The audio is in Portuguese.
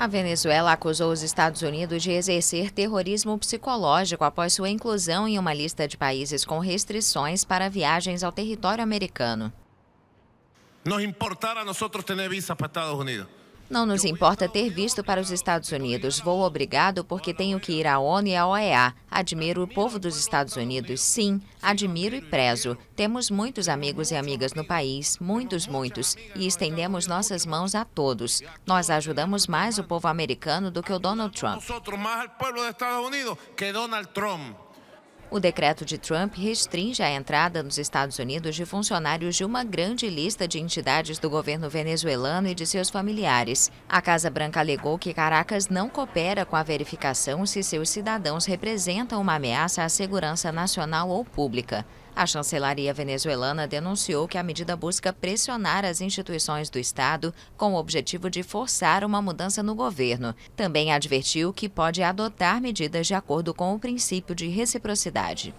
A Venezuela acusou os Estados Unidos de exercer terrorismo psicológico após sua inclusão em uma lista de países com restrições para viagens ao território americano. Nos importar a nós tener visa para Estados Unidos. Não nos importa ter visto para os Estados Unidos. Vou obrigado porque tenho que ir à ONU e à OEA. Admiro o povo dos Estados Unidos, sim. Admiro e prezo. Temos muitos amigos e amigas no país, muitos, muitos, e estendemos nossas mãos a todos. Nós ajudamos mais o povo americano do que o Donald Trump. Nós mais o povo dos Estados Unidos que Donald Trump. O decreto de Trump restringe a entrada nos Estados Unidos de funcionários de uma grande lista de entidades do governo venezuelano e de seus familiares. A Casa Branca alegou que Caracas não coopera com a verificação se seus cidadãos representam uma ameaça à segurança nacional ou pública. A chancelaria venezuelana denunciou que a medida busca pressionar as instituições do Estado com o objetivo de forçar uma mudança no governo. Também advertiu que pode adotar medidas de acordo com o princípio de reciprocidade.